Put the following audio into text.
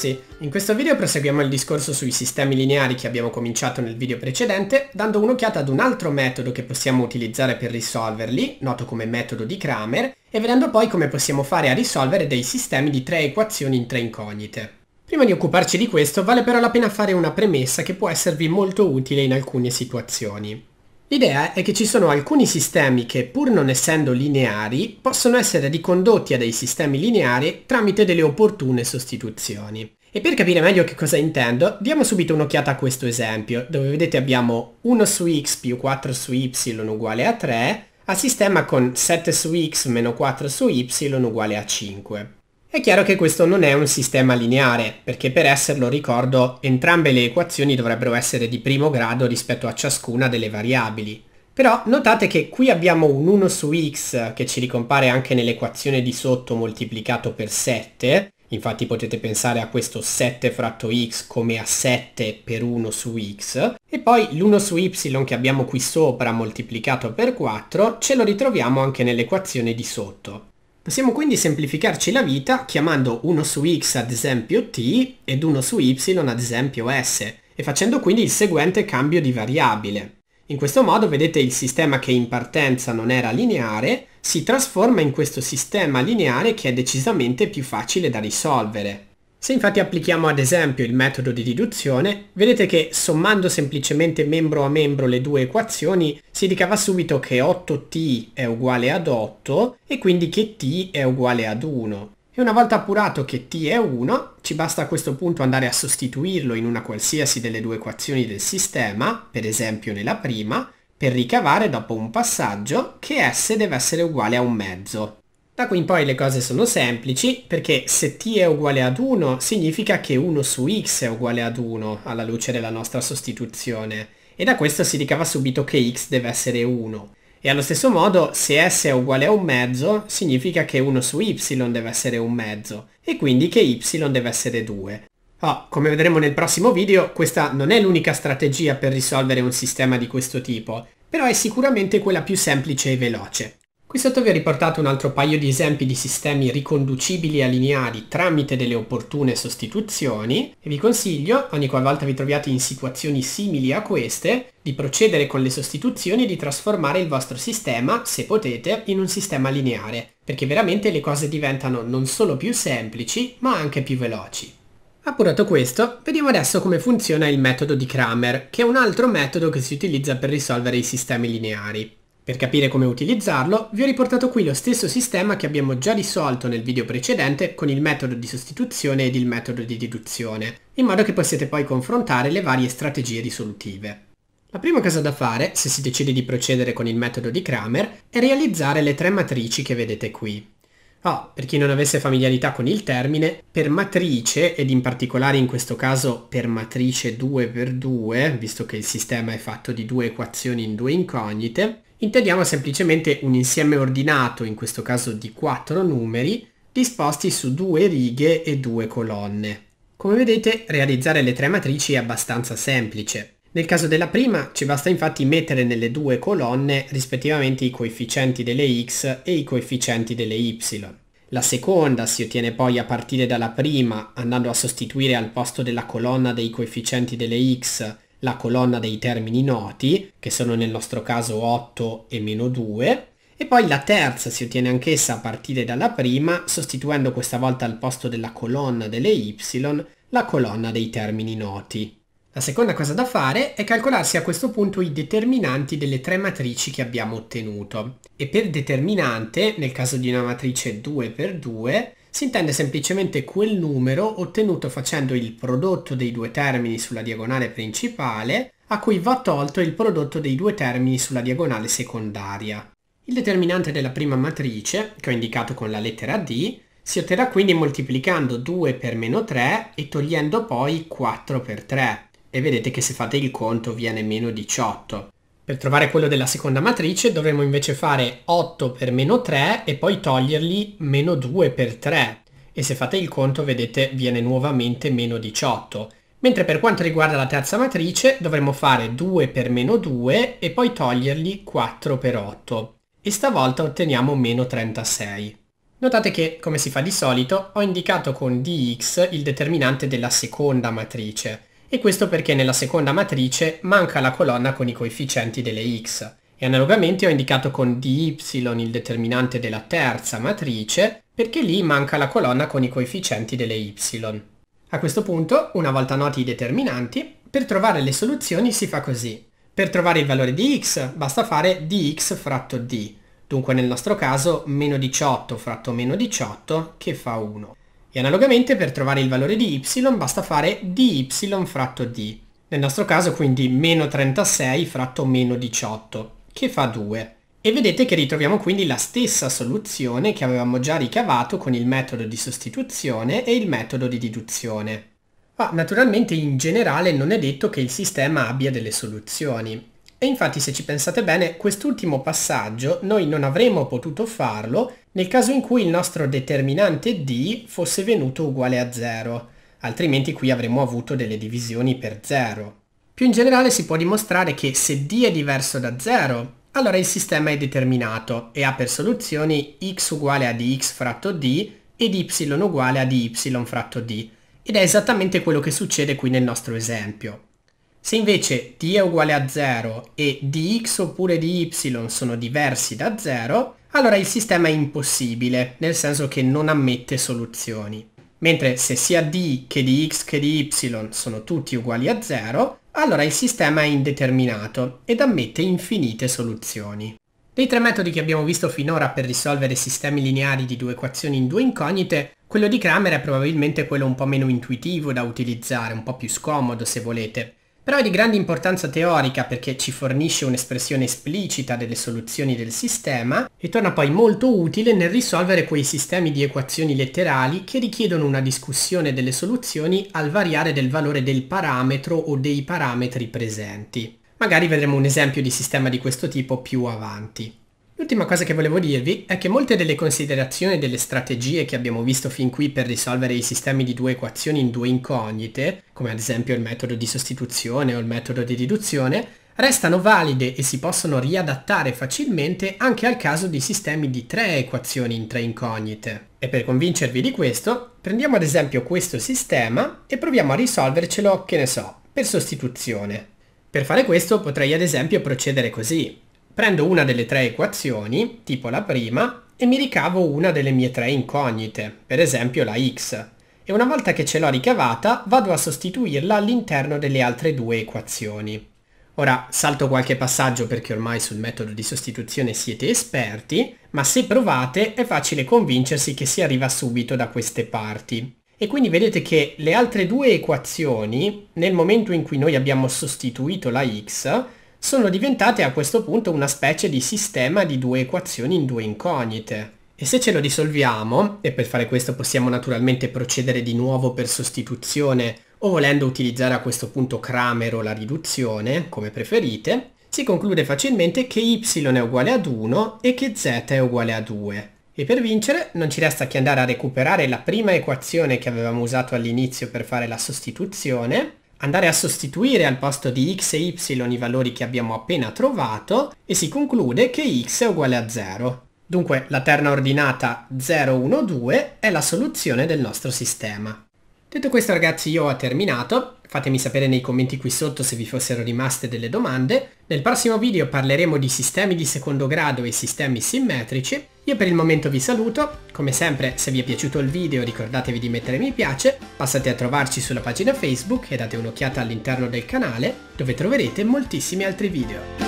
ragazzi, in questo video proseguiamo il discorso sui sistemi lineari che abbiamo cominciato nel video precedente, dando un'occhiata ad un altro metodo che possiamo utilizzare per risolverli, noto come metodo di Kramer, e vedendo poi come possiamo fare a risolvere dei sistemi di tre equazioni in tre incognite. Prima di occuparci di questo, vale però la pena fare una premessa che può esservi molto utile in alcune situazioni. L'idea è che ci sono alcuni sistemi che, pur non essendo lineari, possono essere ricondotti a dei sistemi lineari tramite delle opportune sostituzioni. E per capire meglio che cosa intendo, diamo subito un'occhiata a questo esempio, dove vedete abbiamo 1 su x più 4 su y uguale a 3, a sistema con 7 su x meno 4 su y uguale a 5. È chiaro che questo non è un sistema lineare, perché per esserlo, ricordo, entrambe le equazioni dovrebbero essere di primo grado rispetto a ciascuna delle variabili. Però notate che qui abbiamo un 1 su x che ci ricompare anche nell'equazione di sotto moltiplicato per 7, infatti potete pensare a questo 7 fratto x come a 7 per 1 su x, e poi l'1 su y che abbiamo qui sopra moltiplicato per 4 ce lo ritroviamo anche nell'equazione di sotto. Possiamo quindi semplificarci la vita chiamando uno su x ad esempio t ed uno su y ad esempio s e facendo quindi il seguente cambio di variabile. In questo modo vedete il sistema che in partenza non era lineare si trasforma in questo sistema lineare che è decisamente più facile da risolvere. Se infatti applichiamo ad esempio il metodo di riduzione, vedete che sommando semplicemente membro a membro le due equazioni si ricava subito che 8t è uguale ad 8 e quindi che t è uguale ad 1. E una volta appurato che t è 1, ci basta a questo punto andare a sostituirlo in una qualsiasi delle due equazioni del sistema, per esempio nella prima, per ricavare dopo un passaggio che s deve essere uguale a un mezzo, da qui in poi le cose sono semplici perché se t è uguale ad 1 significa che 1 su x è uguale ad 1 alla luce della nostra sostituzione e da questo si ricava subito che x deve essere 1. E allo stesso modo se s è uguale a un mezzo significa che 1 su y deve essere un mezzo e quindi che y deve essere 2. Oh, ah, come vedremo nel prossimo video questa non è l'unica strategia per risolvere un sistema di questo tipo, però è sicuramente quella più semplice e veloce. Qui sotto vi ho riportato un altro paio di esempi di sistemi riconducibili a lineari tramite delle opportune sostituzioni e vi consiglio, ogni qualvolta vi troviate in situazioni simili a queste, di procedere con le sostituzioni e di trasformare il vostro sistema, se potete, in un sistema lineare, perché veramente le cose diventano non solo più semplici, ma anche più veloci. Appurato questo, vediamo adesso come funziona il metodo di Kramer, che è un altro metodo che si utilizza per risolvere i sistemi lineari. Per capire come utilizzarlo, vi ho riportato qui lo stesso sistema che abbiamo già risolto nel video precedente con il metodo di sostituzione ed il metodo di deduzione, in modo che possiate poi confrontare le varie strategie risolutive. La prima cosa da fare, se si decide di procedere con il metodo di Kramer, è realizzare le tre matrici che vedete qui. Oh, per chi non avesse familiarità con il termine, per matrice, ed in particolare in questo caso per matrice 2x2, visto che il sistema è fatto di due equazioni in due incognite, intendiamo semplicemente un insieme ordinato, in questo caso di quattro numeri, disposti su due righe e due colonne. Come vedete, realizzare le tre matrici è abbastanza semplice. Nel caso della prima ci basta infatti mettere nelle due colonne rispettivamente i coefficienti delle x e i coefficienti delle y. La seconda si ottiene poi a partire dalla prima andando a sostituire al posto della colonna dei coefficienti delle x la colonna dei termini noti, che sono nel nostro caso 8 e meno 2, e poi la terza si ottiene anch'essa a partire dalla prima, sostituendo questa volta al posto della colonna delle y la colonna dei termini noti. La seconda cosa da fare è calcolarsi a questo punto i determinanti delle tre matrici che abbiamo ottenuto. E per determinante, nel caso di una matrice 2x2, si intende semplicemente quel numero ottenuto facendo il prodotto dei due termini sulla diagonale principale a cui va tolto il prodotto dei due termini sulla diagonale secondaria. Il determinante della prima matrice, che ho indicato con la lettera D, si otterrà quindi moltiplicando 2 per meno 3 e togliendo poi 4 per 3. E vedete che se fate il conto viene meno 18. Per trovare quello della seconda matrice dovremo invece fare 8 per meno 3 e poi togliergli meno 2 per 3 e se fate il conto vedete viene nuovamente meno 18. Mentre per quanto riguarda la terza matrice dovremo fare 2 per meno 2 e poi togliergli 4 per 8 e stavolta otteniamo meno 36. Notate che, come si fa di solito, ho indicato con dx il determinante della seconda matrice e questo perché nella seconda matrice manca la colonna con i coefficienti delle x. E analogamente ho indicato con dy il determinante della terza matrice perché lì manca la colonna con i coefficienti delle y. A questo punto, una volta noti i determinanti, per trovare le soluzioni si fa così. Per trovare il valore di x basta fare dx fratto d, dunque nel nostro caso meno 18 fratto meno 18 che fa 1 analogamente per trovare il valore di y basta fare dy fratto d. Nel nostro caso quindi meno 36 fratto meno 18, che fa 2. E vedete che ritroviamo quindi la stessa soluzione che avevamo già ricavato con il metodo di sostituzione e il metodo di deduzione. Ma naturalmente in generale non è detto che il sistema abbia delle soluzioni. E infatti se ci pensate bene, quest'ultimo passaggio noi non avremmo potuto farlo nel caso in cui il nostro determinante D fosse venuto uguale a 0, altrimenti qui avremmo avuto delle divisioni per 0. Più in generale si può dimostrare che se D è diverso da 0, allora il sistema è determinato e ha per soluzioni x uguale a dx fratto d ed y uguale a dy fratto d. Ed è esattamente quello che succede qui nel nostro esempio. Se invece t è uguale a 0 e dx oppure dy sono diversi da 0, allora il sistema è impossibile, nel senso che non ammette soluzioni. Mentre se sia d che dx che dy sono tutti uguali a 0, allora il sistema è indeterminato ed ammette infinite soluzioni. Dei tre metodi che abbiamo visto finora per risolvere sistemi lineari di due equazioni in due incognite, quello di Kramer è probabilmente quello un po' meno intuitivo da utilizzare, un po' più scomodo se volete, però è di grande importanza teorica perché ci fornisce un'espressione esplicita delle soluzioni del sistema e torna poi molto utile nel risolvere quei sistemi di equazioni letterali che richiedono una discussione delle soluzioni al variare del valore del parametro o dei parametri presenti. Magari vedremo un esempio di sistema di questo tipo più avanti. L'ultima cosa che volevo dirvi è che molte delle considerazioni e delle strategie che abbiamo visto fin qui per risolvere i sistemi di due equazioni in due incognite, come ad esempio il metodo di sostituzione o il metodo di riduzione, restano valide e si possono riadattare facilmente anche al caso di sistemi di tre equazioni in tre incognite. E per convincervi di questo, prendiamo ad esempio questo sistema e proviamo a risolvercelo, che ne so, per sostituzione. Per fare questo potrei ad esempio procedere così prendo una delle tre equazioni, tipo la prima, e mi ricavo una delle mie tre incognite, per esempio la x, e una volta che ce l'ho ricavata vado a sostituirla all'interno delle altre due equazioni. Ora salto qualche passaggio perché ormai sul metodo di sostituzione siete esperti, ma se provate è facile convincersi che si arriva subito da queste parti. E quindi vedete che le altre due equazioni, nel momento in cui noi abbiamo sostituito la x, sono diventate a questo punto una specie di sistema di due equazioni in due incognite. E se ce lo risolviamo, e per fare questo possiamo naturalmente procedere di nuovo per sostituzione o volendo utilizzare a questo punto Kramer o la riduzione, come preferite, si conclude facilmente che y è uguale ad 1 e che z è uguale a 2. E per vincere non ci resta che andare a recuperare la prima equazione che avevamo usato all'inizio per fare la sostituzione andare a sostituire al posto di x e y i valori che abbiamo appena trovato e si conclude che x è uguale a 0. Dunque la terna ordinata 0, 1, 2 è la soluzione del nostro sistema. Detto questo ragazzi io ho terminato, fatemi sapere nei commenti qui sotto se vi fossero rimaste delle domande. Nel prossimo video parleremo di sistemi di secondo grado e sistemi simmetrici io per il momento vi saluto, come sempre se vi è piaciuto il video ricordatevi di mettere mi piace, passate a trovarci sulla pagina Facebook e date un'occhiata all'interno del canale dove troverete moltissimi altri video.